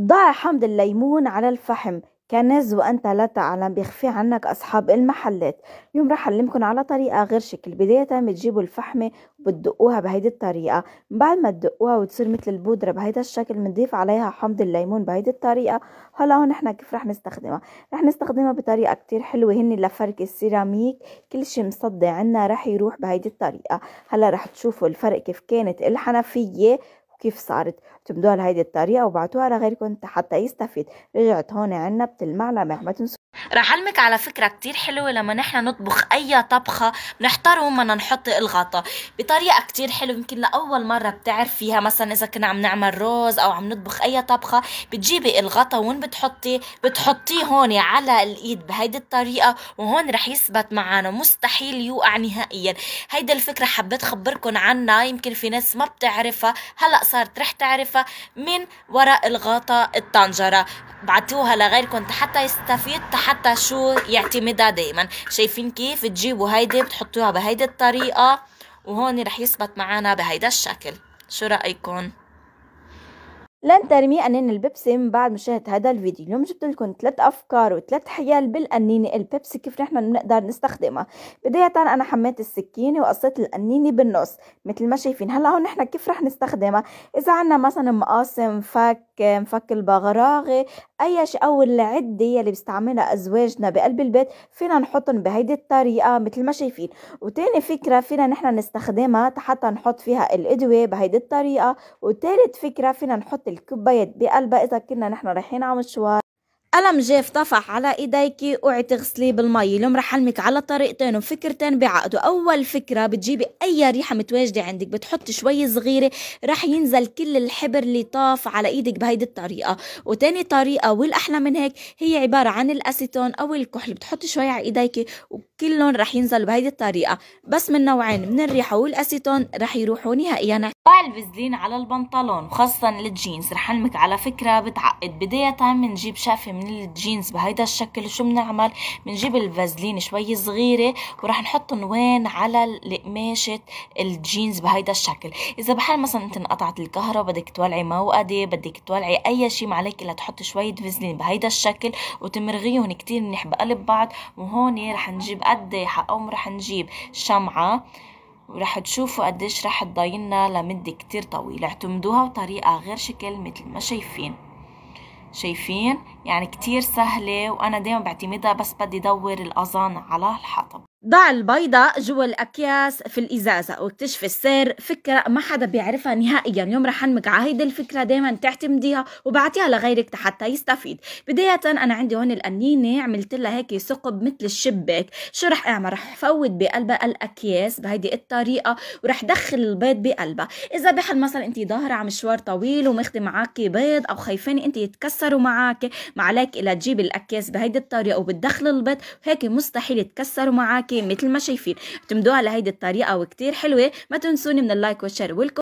ضع حمض الليمون على الفحم كنز وأنت لا تعلم بيخفي عنك أصحاب المحلات اليوم رح أعلمكن على طريقة غير شكل بداية بتجيبوا الفحمة وبتدقوها بهيدي الطريقة من بعد ما تدقوها وتصير مثل البودرة بهيدا الشكل بنضيف عليها حمض الليمون بهيدي الطريقة هلا هون نحن كيف رح نستخدمها رح نستخدمها بطريقة كتير حلوة هن لفرك السيراميك كل شي مصدي عنا رح يروح بهيدي الطريقة هلا رح تشوفوا الفرق كيف كانت الحنفية كيف صارت تمدوها لهيدي الطريقة وبعتوها لغيركم حتى يستفيد رجعت هون عنا بتلمع لمع ما تنسوا رح علمك على فكرة كتير حلوة لما نحن نطبخ أي طبخة بنحتار وين بدنا نحط الغطا بطريقة كتير حلوة يمكن لأول مرة بتعرفيها مثلا إذا كنا عم نعمل روز أو عم نطبخ أي طبخة بتجيبي الغطا وين بتحطي بتحطيه هون على الإيد بهيدي الطريقة وهون رح يثبت معنا مستحيل يوقع نهائيا هيدي الفكرة حبيت خبركن عنها يمكن في ناس ما بتعرفها هلأ صارت رح تعرفها من وراء الغطا الطنجرة بعتوها لغيركم حتى يستفيد حتى حتى شو يعتمدها دائما شايفين كيف تجيبوا هيدي بتحطوها بهيدي الطريقة وهون رح يثبت معنا بهيدا الشكل شو رأيكم؟ لن ترمي قنين البيبسي من بعد مشاهدة هذا الفيديو اليوم جبت لكم ثلاث أفكار وثلاث حيل بالقنينة البيبسي كيف نحن بنقدر نستخدمها بداية أنا حميت السكينة وقصيت القنينة بالنص مثل ما شايفين هلا هون نحن كيف رح نستخدمها إذا عنا مثلا مقاسم فك مفك البغراغي اي شيء او العده يلي بيستعملها ازواجنا بقلب البيت فينا نحطهم بهيدي الطريقه مثل ما شايفين وتاني فكره فينا نحن نستخدمها حتى نحط فيها الادويه بهيدي الطريقه وتالت فكره فينا نحط الكبايات بقلبها اذا كنا نحن رايحين على مشوار ألم جاف طفح على إيديك اوعي تغسليه بالمي اليوم رح حلمك على طريقتين وفكرتين بعقده أول فكرة بتجيبي أي ريحة متواجدة عندك بتحطي شوي صغيرة رح ينزل كل الحبر اللي طاف على إيدك بهيدي الطريقة وتاني طريقة والأحلى من هيك هي عبارة عن الأسيتون أو الكحل بتحطي شوي على إيديك كلهم رح ينزلوا بهيدي الطريقة بس من نوعين من الريحة والأسيتون رح يروحوا نهائيا الفازلين على البنطلون وخاصة الجينز رح علمك على فكرة بتعقد بداية بنجيب شافة من الجينز بهيدا الشكل شو بنعمل بنجيب الفازلين شوي صغيرة ورح نحطهم وين على قماشة الجينز بهيدا الشكل إذا بحال مثلا أنت انقطعت الكهرباء بدك تولعي موقدة بدك تولعي أي شيء ما عليك إلا تحطي شوية فازلين بهيدا الشكل وتمرغيهم كتير منيح بقلب بعض وهون رح نجيب قد ايه حقوم رح نجيب شمعة ورح تشوفوا قديش رح تضايلنا لمدة كتير طويلة اعتمدوها بطريقة غير شكل مثل ما شايفين شايفين يعني كتير سهلة وأنا دايما بعتمدها بس بدي دور الأظان على الحطب ضع البيضة جوا الأكياس في الإزازة واكتشف السر فكرة ما حدا بيعرفها نهائيا اليوم رح أنمك هيدي الفكرة دايما تعتمديها وبعتيها لغيرك حتى يستفيد بداية أنا عندي هون القنينة عملت لها هيك ثقب مثل الشباك شو رح أعمل رح أفوت بقلبها الأكياس بهيدي الطريقة ورح دخل البيض بقلبها إذا بحل مثلا أنت ظاهرة على مشوار طويل وماخدة معاكي بيض أو خايفين أنت يتكسروا معاكي ما عليك إلا تجيب الأكياس بهيدي الطريقة وبتدخل البيض وهيك مستحيل يتكسروا معاكي شايفين مثل ما شايفين اعتمدوها لهيدي الطريقه وكتير حلوه ما تنسوني من اللايك والشير والكومنت